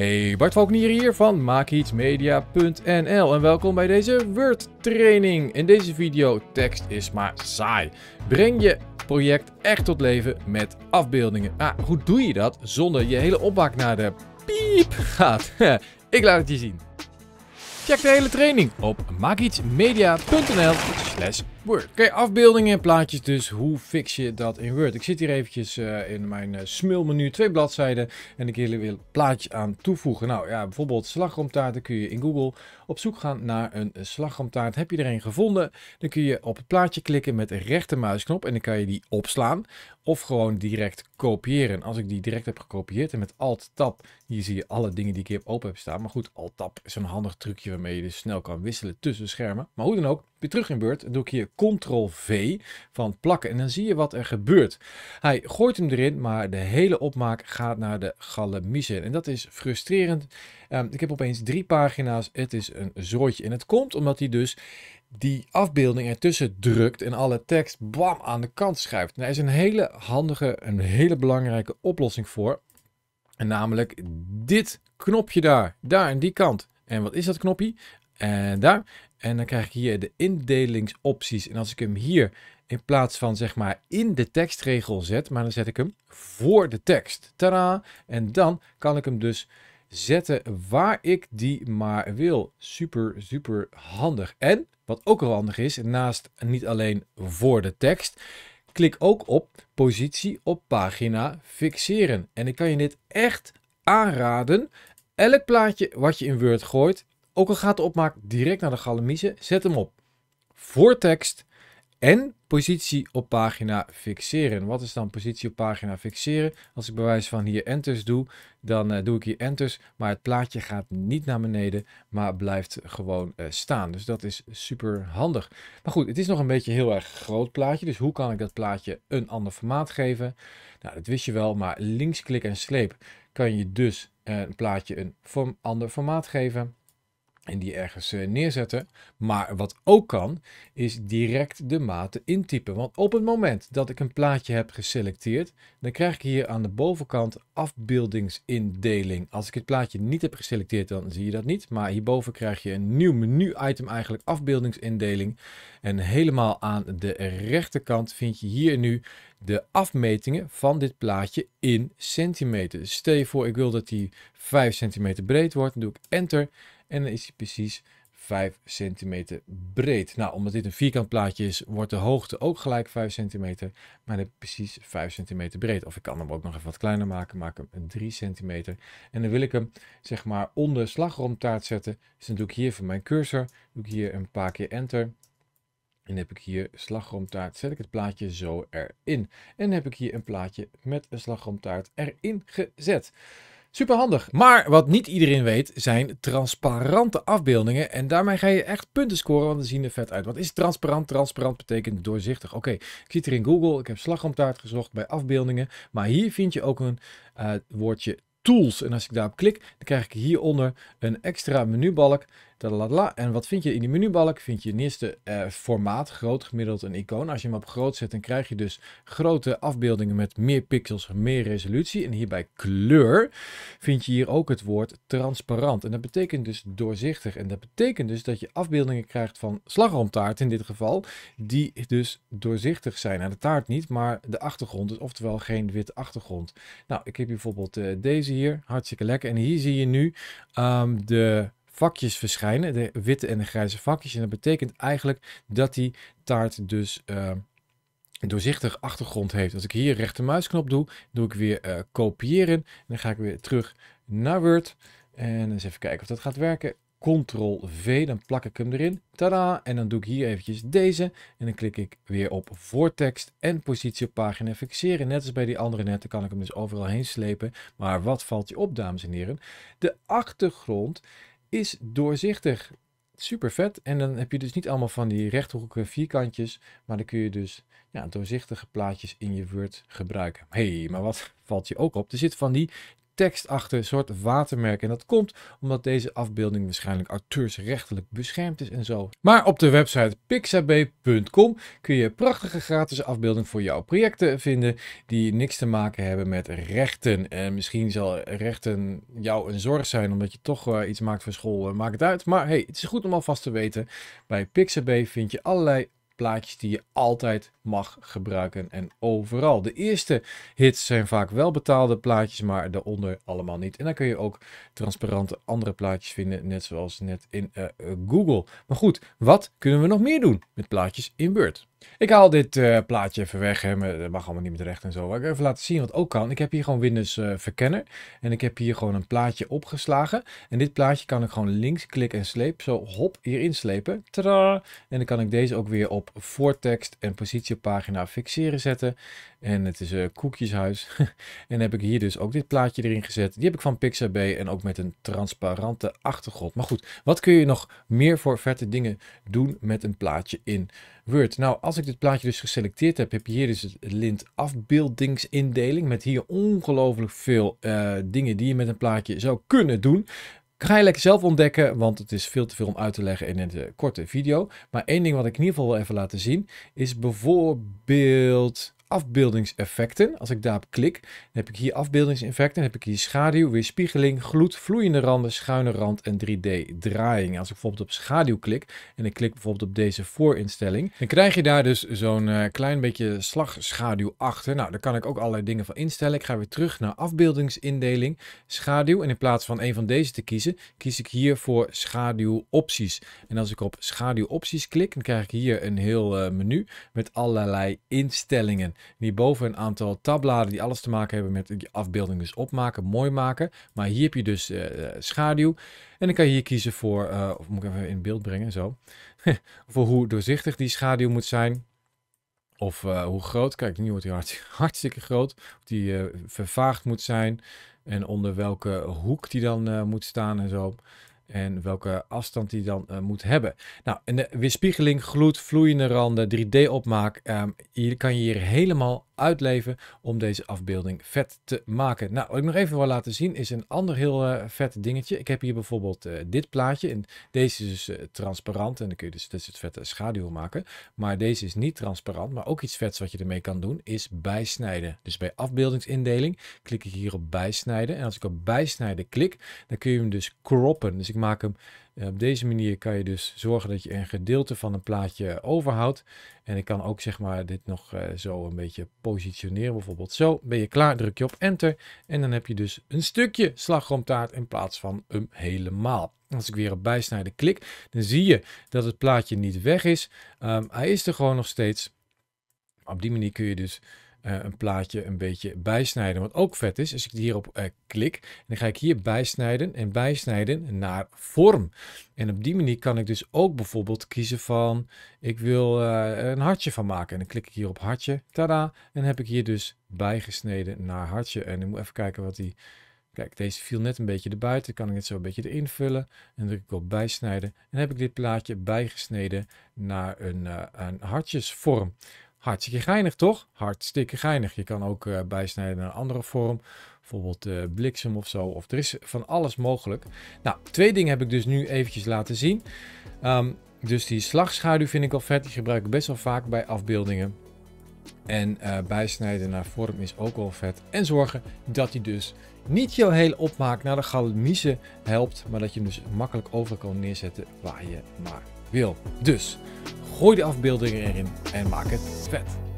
Hey, Bart Valkenier hier van maakietsmedia.nl en welkom bij deze Word training. In deze video tekst is maar saai. Breng je project echt tot leven met afbeeldingen. ah, hoe doe je dat zonder je hele opbak naar de piep gaat? Ik laat het je zien. Check de hele training op magietsmedia.nl slash Word. Oké, afbeeldingen en plaatjes dus. Hoe fix je dat in Word? Ik zit hier eventjes eh, in mijn uh, smulmenu, twee bladzijden. En ik wil een plaatje aan toevoegen. Nou ja, bijvoorbeeld slagroomtaarten kun je in Google op zoek gaan naar een slagroomtaart. Heb je er een gevonden, dan kun je op het plaatje klikken met de muisknop. en dan kan je die opslaan of gewoon direct kopiëren. Als ik die direct heb gekopieerd en met Alt-Tab, hier zie je alle dingen die ik hier open heb staan. Maar goed, Alt-Tab is een handig trucje waarmee je dus snel kan wisselen tussen schermen. Maar hoe dan ook, weer terug in beurt, doe ik hier Ctrl-V van plakken en dan zie je wat er gebeurt. Hij gooit hem erin, maar de hele opmaak gaat naar de gallemise en dat is frustrerend. Ehm, ik heb opeens drie pagina's. Het is een zooitje. En het komt omdat hij dus die afbeelding ertussen drukt en alle tekst bam aan de kant schuift. En daar is een hele handige, een hele belangrijke oplossing voor. En namelijk dit knopje daar, daar aan die kant. En wat is dat knopje? En eh, daar. En dan krijg ik hier de indelingsopties. En als ik hem hier in plaats van zeg maar in de tekstregel zet, maar dan zet ik hem voor de tekst. Tada! En dan kan ik hem dus zetten waar ik die maar wil. Super, super handig. En wat ook al handig is, naast niet alleen voor de tekst, klik ook op positie op pagina fixeren. En ik kan je dit echt aanraden. Elk plaatje wat je in Word gooit, ook al gaat de opmaak direct naar de galamise, zet hem op. Voor tekst, en positie op pagina fixeren. Wat is dan positie op pagina fixeren? Als ik bij wijze van hier enters doe, dan eh, doe ik hier enters, maar het plaatje gaat niet naar beneden, maar blijft gewoon eh, staan. Dus dat is super handig. Maar goed, het is nog een beetje een heel erg groot plaatje, dus hoe kan ik dat plaatje een ander formaat geven? Nou, dat wist je wel, maar linksklik en sleep kan je dus eh, een plaatje een vorm, ander formaat geven en die ergens eh, neerzetten. Maar wat ook kan, is direct de maten intypen. Want op het moment dat ik een plaatje heb geselecteerd, dan krijg ik hier aan de bovenkant afbeeldingsindeling. Als ik het plaatje niet heb geselecteerd, dan zie je dat niet. Maar hierboven krijg je een nieuw menu-item eigenlijk, afbeeldingsindeling. En helemaal aan de rechterkant vind je hier nu de afmetingen van dit plaatje in centimeter. Stel je voor, ik wil dat die 5 centimeter breed wordt. Dan doe ik enter. En dan is hij precies 5 centimeter breed. Nou, omdat dit een vierkant plaatje is, wordt de hoogte ook gelijk 5 centimeter. Maar dan heb precies 5 centimeter breed. Of ik kan hem ook nog even wat kleiner maken. Maak hem 3 centimeter. En dan wil ik hem, zeg maar, onder slagroomtaart zetten. Dus dan doe ik hier van mijn cursor, doe ik hier een paar keer enter. En dan heb ik hier slagroomtaart, zet ik het plaatje zo erin. En dan heb ik hier een plaatje met een slagroomtaart erin gezet. Super handig. Maar wat niet iedereen weet, zijn transparante afbeeldingen. En daarmee ga je echt punten scoren, want ze zien er vet uit. Wat is transparant? Transparant betekent doorzichtig. Oké, ik zit er in Google. Ik heb slagroomtaart gezocht bij afbeeldingen. Maar hier vind je ook een eh, woordje tools. En als ik daarop klik, dan krijg ik hieronder een extra menubalk. En wat vind je in die menubalk? Vind je in eerste eh, formaat, groot, gemiddeld een icoon. Als je hem op groot zet, dan krijg je dus grote afbeeldingen met meer pixels, meer resolutie. En hierbij kleur vind je hier ook het woord transparant. En dat betekent dus doorzichtig. En dat betekent dus dat je afbeeldingen krijgt van slagroomtaart in dit geval, die dus doorzichtig zijn. Nou, de taart niet, maar de achtergrond. Dus oftewel geen wit achtergrond. Nou, ik heb bijvoorbeeld eh, deze hier. Hartstikke lekker. En hier zie je nu ehm, de vakjes verschijnen, de witte en de grijze vakjes. En dat betekent eigenlijk dat die taart dus eh, een doorzichtig achtergrond heeft. Als ik hier rechtermuisknop doe, doe ik weer eh, kopiëren. En dan ga ik weer terug naar Word. En eens even kijken of dat gaat werken. Ctrl-V, dan plak ik hem erin. Tada! En dan doe ik hier eventjes deze. En dan klik ik weer op voortekst en positie op pagina fixeren. Net als bij die andere netten kan ik hem dus overal heen slepen. Maar wat valt je op, dames en heren? De achtergrond is doorzichtig. Super vet. En dan heb je dus niet allemaal van die rechthoekige vierkantjes. Maar dan kun je dus ja, doorzichtige plaatjes in je Word gebruiken. hey, maar wat valt je ook op? Er zit van die tekst achter, een soort watermerk. En dat komt omdat deze afbeelding waarschijnlijk auteursrechtelijk beschermd is en zo. Maar op de website pixabay.com kun je prachtige gratis afbeeldingen voor jouw projecten vinden die niks te maken hebben met rechten. En misschien zal rechten jou een zorg zijn omdat je toch eh, iets maakt voor school, eh, maakt het uit. Maar hey, het is goed om alvast te weten, bij Pixabay vind je allerlei plaatjes die je altijd mag gebruiken en overal. De eerste hits zijn vaak wel betaalde plaatjes, maar daaronder allemaal niet. En dan kun je ook transparante andere plaatjes vinden, net zoals net in eh, Google. Maar goed, wat kunnen we nog meer doen met plaatjes in Word? Ik haal dit eh, plaatje even weg, hè, dat mag allemaal niet meer recht en zo. Maar ik even laten zien wat ook kan. Ik heb hier gewoon Windows uh, Verkenner en ik heb hier gewoon een plaatje opgeslagen. En dit plaatje kan ik gewoon links klik en sleep, zo hop, hierin slepen. Tada! En dan kan ik deze ook weer op voor voortekst en positiepagina fixeren zetten. En het is eh, koekjeshuis. en heb ik hier dus ook dit plaatje erin gezet. Die heb ik van Pixabay en ook met een transparante achtergrond. Maar goed, wat kun je nog meer voor vette dingen doen met een plaatje in Word? Nou, als ik dit plaatje dus geselecteerd heb, heb je hier dus het lint afbeeldingsindeling. Met hier ongelooflijk veel eh, dingen die je met een plaatje zou kunnen doen. Ga je lekker zelf ontdekken, want het is veel te veel om uit te leggen in een eh, korte video. Maar één ding wat ik in ieder geval wil even laten zien, is bijvoorbeeld afbeeldingseffecten. Als ik daarop klik, dan heb ik hier afbeeldingseffecten, dan heb ik hier schaduw, weerspiegeling, gloed, vloeiende randen, schuine rand en 3D draaiing. Als ik bijvoorbeeld op schaduw klik en ik klik bijvoorbeeld op deze voorinstelling, dan krijg je daar dus zo'n eh, klein beetje slagschaduw achter. Nou, daar kan ik ook allerlei dingen van instellen. Ik ga weer terug naar afbeeldingsindeling, schaduw en in plaats van een van deze te kiezen, kies ik hier voor schaduwopties. En als ik op schaduwopties klik, dan krijg ik hier een heel eh, menu met allerlei instellingen. Hierboven een aantal tabbladen die alles te maken hebben met die afbeelding dus opmaken, mooi maken. Maar hier heb je dus eh, eh, schaduw. En dan kan je hier kiezen voor, uh, of moet ik even in beeld brengen, zo. voor hoe doorzichtig die schaduw moet zijn. Of hoe groot, kijk nu wordt hij hartstikke groot. Of die vervaagd moet zijn. En onder welke hoek die dan moet staan en zo en welke afstand die dan eh, moet hebben. Nou, en de weerspiegeling, gloed, vloeiende randen, 3D-opmaak. Um, ehm, hier kan je hier helemaal uitleven om deze afbeelding vet te maken. Nou, wat ik nog even wil laten zien is een ander heel eh, vet dingetje. Ik heb hier bijvoorbeeld eh, dit plaatje. En deze is dus eh, transparant en dan kun je dus, dus het vette schaduw maken. Maar deze is niet transparant, maar ook iets vets wat je ermee kan doen is bijsnijden. Dus bij afbeeldingsindeling klik ik hier op bijsnijden. En als ik op bijsnijden klik, dan kun je hem dus croppen. Dus ik maak hem op deze manier kan je dus zorgen dat je een gedeelte van een plaatje overhoudt. En ik kan ook zeg maar dit nog zo een beetje positioneren. Bijvoorbeeld zo. Ben je klaar, druk je op enter. En dan heb je dus een stukje slagroomtaart in plaats van hem helemaal. Als ik weer op bijsnijden klik, dan zie je dat het plaatje niet weg is. Ehm, hij is er gewoon nog steeds. Op die manier kun je dus eh, een plaatje een beetje bijsnijden. Wat ook vet is, als ik hierop eh, klik, en dan ga ik hier bijsnijden en bijsnijden naar vorm. En op die manier kan ik dus ook bijvoorbeeld kiezen van, ik wil eh, een hartje van maken. En dan klik ik hier op hartje, tada, en heb ik hier dus bijgesneden naar hartje. En ik moet even kijken wat die... Kijk, deze viel net een beetje erbuiten. Kan ik het zo een beetje erin vullen. En druk ik op bijsnijden. En heb ik dit plaatje bijgesneden naar een, uh, een hartjesvorm. Hartstikke geinig, toch? Hartstikke geinig. Je kan ook eh, bijsnijden naar een andere vorm. Bijvoorbeeld eh, bliksem of zo. Of er is van alles mogelijk. Nou, twee dingen heb ik dus nu eventjes laten zien. Ehm, dus die slagschaduw vind ik al vet. Die gebruik ik best wel vaak bij afbeeldingen. En eh, bijsnijden naar vorm is ook wel vet. En zorgen dat hij dus niet jouw hele opmaak naar de galmise helpt. Maar dat je hem dus makkelijk over kan neerzetten waar je maar wil. Dus Gooi de afbeeldingen erin en maak het vet.